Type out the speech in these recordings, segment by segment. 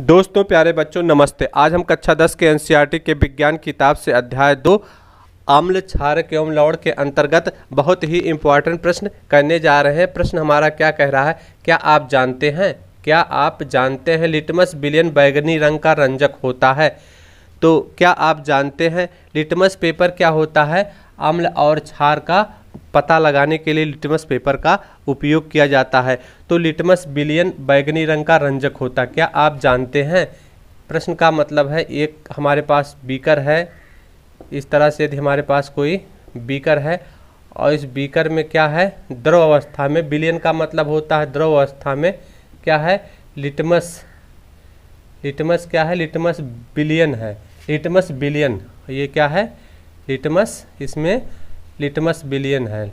दोस्तों प्यारे बच्चों नमस्ते आज हम कक्षा दस के एनसीईआरटी के विज्ञान किताब से अध्याय दो आम्ल क्षारक एवं लौड़ के अंतर्गत बहुत ही इम्पॉर्टेंट प्रश्न करने जा रहे हैं प्रश्न हमारा क्या कह रहा है क्या आप जानते हैं क्या आप जानते हैं लिटमस बिलियन बैगनी रंग का रंजक होता है तो क्या आप जानते हैं लिटमस पेपर क्या होता है अम्ल और क्षार का पता लगाने के लिए लिटमस पेपर का उपयोग किया जाता है तो लिटमस बिलियन बैगनी रंग का रंजक होता क्या आप जानते हैं प्रश्न का मतलब है एक हमारे पास बीकर है इस तरह से यदि हमारे पास कोई बीकर है और इस बीकर में क्या है द्रव अवस्था में बिलियन का मतलब होता है द्रव अवस्था में क्या है लिटमस लिटमस क्या है लिटमस बिलियन है लिटमस बिलियन ये क्या है लिटमस इसमें लिटमस बिलियन है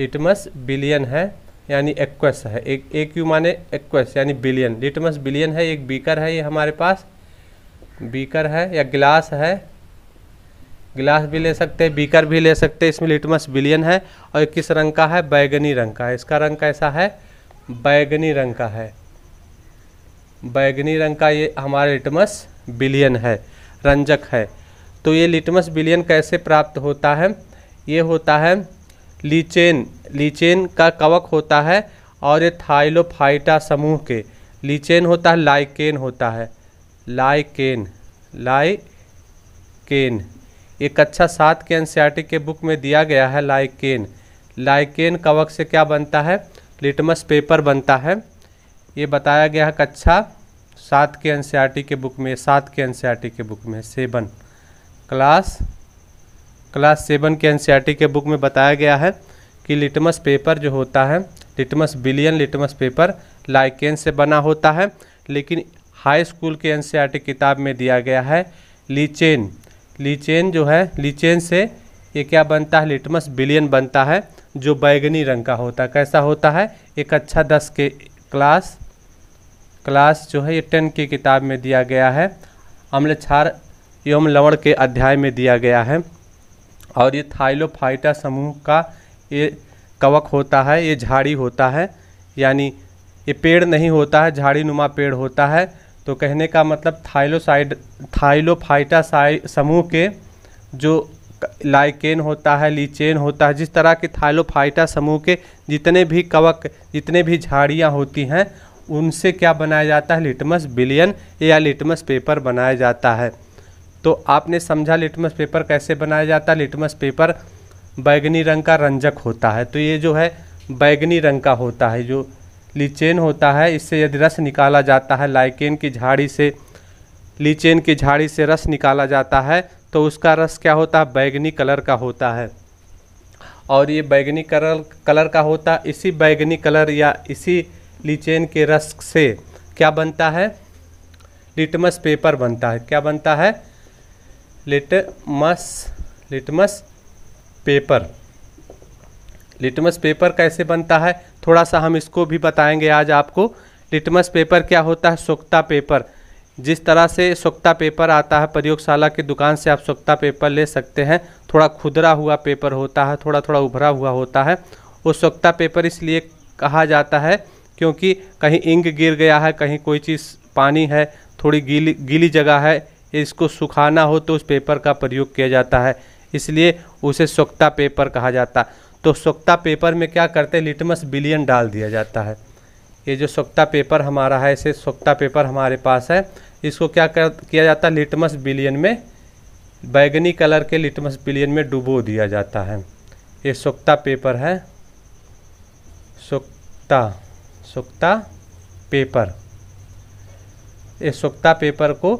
लिटमस बिलियन है यानी एक्वस है एक ए क्यू माने एक्वस यानी बिलियन लिटमस बिलियन है एक बीकर है ये हमारे पास बीकर है या गिलास है गिलास भी ले सकते हैं बीकर भी ले सकते हैं इसमें लिटमस बिलियन है और किस रंग का है बैगनी रंग का है इसका रंग कैसा है बैगनी रंग का है बैगनी रंग का ये हमारा लिटमस बिलियन है रंजक है तो ये लिटमस बिलियन कैसे प्राप्त होता है ये होता है लीचेन लीचेन का कवक होता है और ये थाइलोफाइटा समूह के लीचेन होता है लाइकेन होता है लाइकेन लाइकेन ये कक्षा अच्छा सात के एनसीईआरटी के बुक में दिया गया है लाइकेन लाइकेन कवक से क्या बनता है लिटमस पेपर बनता है ये बताया गया है कक्षा सात के एनसीईआरटी के बुक में सात के एनसीईआरटी के बुक में सेवन क्लास क्लास सेवन के एन e के बुक में बताया गया है कि लिटमस पेपर जो होता है लिटमस बिलियन लिटमस पेपर लाइकेन से बना होता है लेकिन हाई स्कूल के एन e किताब में दिया गया है लीचेन लीचेन जो है लीचेन से ये क्या बनता है लिटमस बिलियन बनता है जो बैगनी रंग का होता है कैसा होता है एक अच्छा दस के क्लास क्लास जो है ये टेन की किताब में दिया गया है अम्ल क्षार एवं लवण के अध्याय में दिया गया है और ये थाइलोफाइटा समूह का ये कवक होता है ये झाड़ी होता है यानी ये पेड़ नहीं होता है झाड़ी नुमा पेड़ होता है तो कहने का मतलब थाइलोसाइड थाइलोफाइटा समूह के जो लाइकेन होता है लीचेन होता है जिस तरह के थाइलोफाइटा समूह के जितने भी कवक जितने भी झाड़ियाँ होती हैं उनसे क्या बनाया जाता है लिटमस बिलियन या लिटमस पेपर बनाया जाता है तो आपने समझा लिटमस पेपर कैसे बनाया जाता है लिटमस पेपर बैगनी रंग का रंजक होता है तो ये जो है बैगनी रंग का होता है जो लीचेन होता है इससे यदि रस निकाला जाता है लाइकेन की झाड़ी से लीचेन की झाड़ी से रस निकाला जाता है तो उसका रस क्या होता है बैगनी कलर का होता है और ये बैगनी कलर कलर का होता है इसी बैगनी कलर या इसी लीचेन के रस से क्या बनता है लिटमस पेपर बनता है क्या बनता है litmus litmus paper litmus paper कैसे बनता है थोड़ा सा हम इसको भी बताएंगे आज आपको लिटमस पेपर क्या होता है सोख्ता पेपर जिस तरह से सोख्ता पेपर आता है प्रयोगशाला की दुकान से आप सोख्ता पेपर ले सकते हैं थोड़ा खुदरा हुआ पेपर होता है थोड़ा थोड़ा उभरा हुआ होता है वो सोख्ता पेपर इसलिए कहा जाता है क्योंकि कहीं इंक गिर गया है कहीं कोई चीज़ पानी है थोड़ी गीली गीली जगह है इसको सुखाना हो तो उस पेपर का प्रयोग किया जाता है इसलिए उसे सोख्ता पेपर कहा जाता तो सोख्ता पेपर में क्या करते हैं लिटमस बिलियन डाल दिया जाता है ये जो सोख्ता पेपर हमारा है इसे सोख्ता पेपर हमारे पास है इसको क्या कर किया जाता है लिटमस बिलियन में बैगनी कलर के लिटमस बिलियन में डुबो दिया जाता है ये सोख्ता पेपर है सोख्ता सोख्ता पेपर ये सोख्ता पेपर को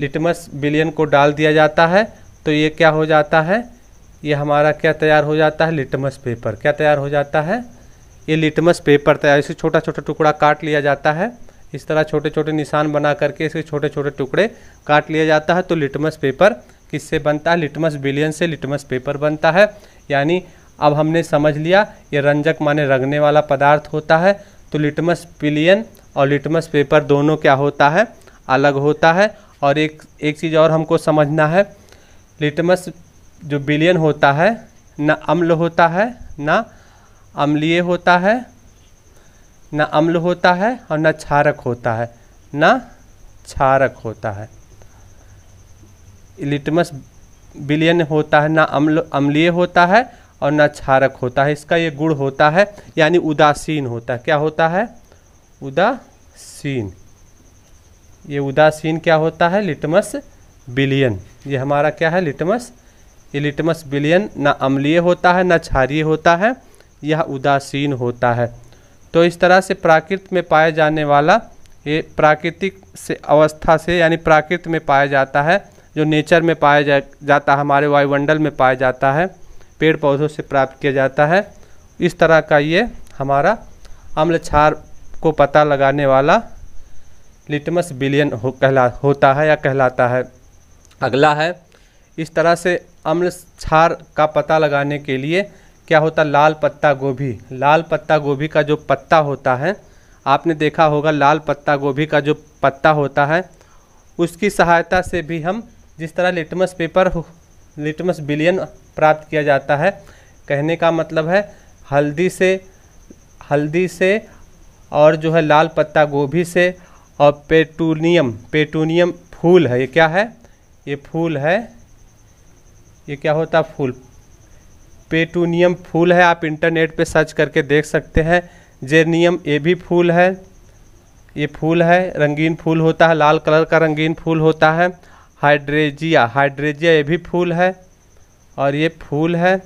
लिटमस बिलियन को डाल दिया जाता है तो ये क्या हो जाता है ये हमारा क्या तैयार हो जाता है लिटमस पेपर क्या तैयार हो जाता है ये लिटमस पेपर तैयार इसे छोटा छोटा टुकड़ा काट लिया जाता है इस तरह छोटे छोटे निशान बना करके इसके छोटे छोटे टुकड़े काट लिया जाता है तो लिटमस पेपर किससे बनता है लिटमस बिलियन से लिटमस पेपर बनता है यानी अब हमने समझ लिया ये रंजक माने रंगने वाला पदार्थ होता है तो लिटमस बिलियन और लिटमस पेपर दोनों क्या होता है अलग होता है और एक एक चीज़ और हमको समझना है लिटमस जो बिलियन होता है ना अम्ल होता है ना अम्लीय होता है ना अम्ल होता है और ना क्षारक होता है ना क्षारक होता है लिटमस बिलियन होता है ना अम्ल अम्लीय होता है और ना क्षारक होता है इसका ये गुण होता है यानी उदासीन होता है क्या होता है उदासीन ये उदासीन क्या होता है लिटमस बिलियन ये हमारा क्या है लिटमस ये लिटमस बिलियन ना अम्लीय होता है ना क्षारीय होता है यह उदासीन होता है तो इस तरह से प्राकृत में पाया जाने वाला ये प्राकृतिक से अवस्था से यानी प्राकृत में पाया जाता है जो नेचर में पाया जा, जाता है हमारे वायुमंडल में पाया जाता है पेड़ पौधों से प्राप्त किया जाता है इस तरह का ये हमारा अम्ल क्षार को पता लगाने वाला लिटमस बिलियन हो कहला होता है या कहलाता है अगला है इस तरह से अम्ल क्षार का पता लगाने के लिए क्या होता लाल पत्ता गोभी लाल पत्ता गोभी का जो पत्ता होता है आपने देखा होगा लाल पत्ता गोभी का जो पत्ता होता है उसकी सहायता से भी हम जिस तरह लिटमस पेपर लिटमस बिलियन प्राप्त किया जाता है कहने का मतलब है हल्दी से हल्दी से और जो है लाल पत्ता गोभी से और पेटूनियम पेटूनियम फूल है ये क्या है ये फूल है ये क्या होता है फूल पेटूनियम फूल है आप इंटरनेट पे सर्च करके देख सकते हैं जेरनियम ये भी फूल है ये फूल है रंगीन फूल होता है लाल कलर का रंगीन फूल होता है हाइड्रेजिया हाइड्रेजिया ये भी फूल है और ये फूल है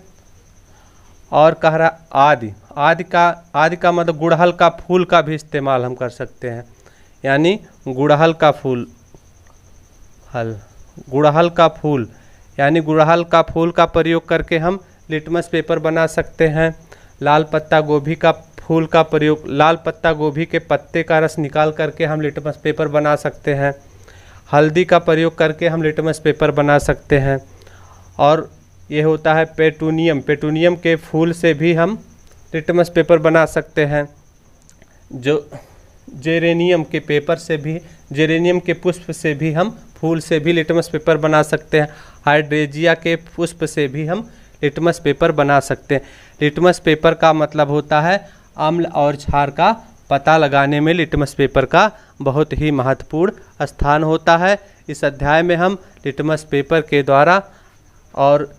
और कह रहा आदि आदि का आदि का मतलब गुड़हल का फूल का भी इस्तेमाल हम कर सकते हैं यानी गुड़हल का फूल हल गुड़हल का फूल यानी गुड़हल का फूल का प्रयोग करके हम लिटमस पेपर बना सकते हैं लाल पत्ता गोभी का फूल का प्रयोग लाल पत्ता गोभी के पत्ते का रस निकाल करके हम लिटमस पेपर बना सकते हैं हल्दी का प्रयोग करके हम लिटमस पेपर बना सकते हैं और ये होता है पेटूनियम पेटूनियम के फूल से भी हम लिटमस पेपर बना सकते हैं जो जेरेनियम के पेपर से भी जेरेनियम के पुष्प से भी हम फूल से भी लिटमस पेपर बना सकते हैं हाइड्रेजिया के पुष्प से भी हम लिटमस पेपर बना सकते हैं लिटमस पेपर का मतलब होता है अम्ल और क्षार का पता लगाने में लिटमस पेपर का बहुत ही महत्वपूर्ण स्थान होता है इस अध्याय में हम लिटमस पेपर के द्वारा और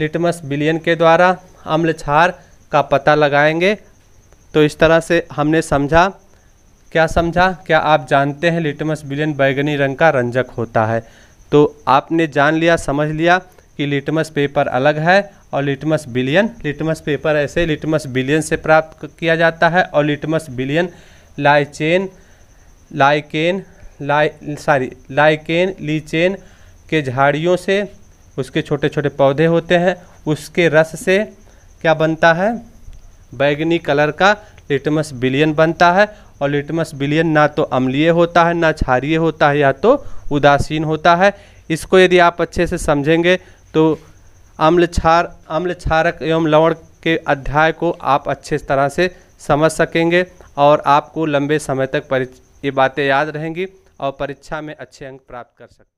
लिटमस बिलियन के द्वारा अम्ल क्षार का पता लगाएंगे तो इस तरह से हमने समझा क्या समझा क्या आप जानते हैं लिटमस बिलियन बैगनी रंग का रंजक होता है तो आपने जान लिया समझ लिया कि लिटमस पेपर अलग है और लिटमस बिलियन लिटमस पेपर ऐसे लिटमस बिलियन से प्राप्त किया जाता है और लिटमस बिलियन लाइचेन लाइकेन लाई सॉरी लाइकेन लीचेन के झाड़ियों से उसके छोटे छोटे पौधे होते हैं उसके रस से क्या बनता है बैगनी कलर का लिटमस बिलियन बनता है और लिटमस बिलियन ना तो अम्लीय होता है ना क्षारीय होता है या तो उदासीन होता है इसको यदि आप अच्छे से समझेंगे तो अम्ल छार अम्ल क्षारक एवं लवण के अध्याय को आप अच्छे तरह से समझ सकेंगे और आपको लंबे समय तक ये बातें याद रहेंगी और परीक्षा में अच्छे अंक प्राप्त कर सकते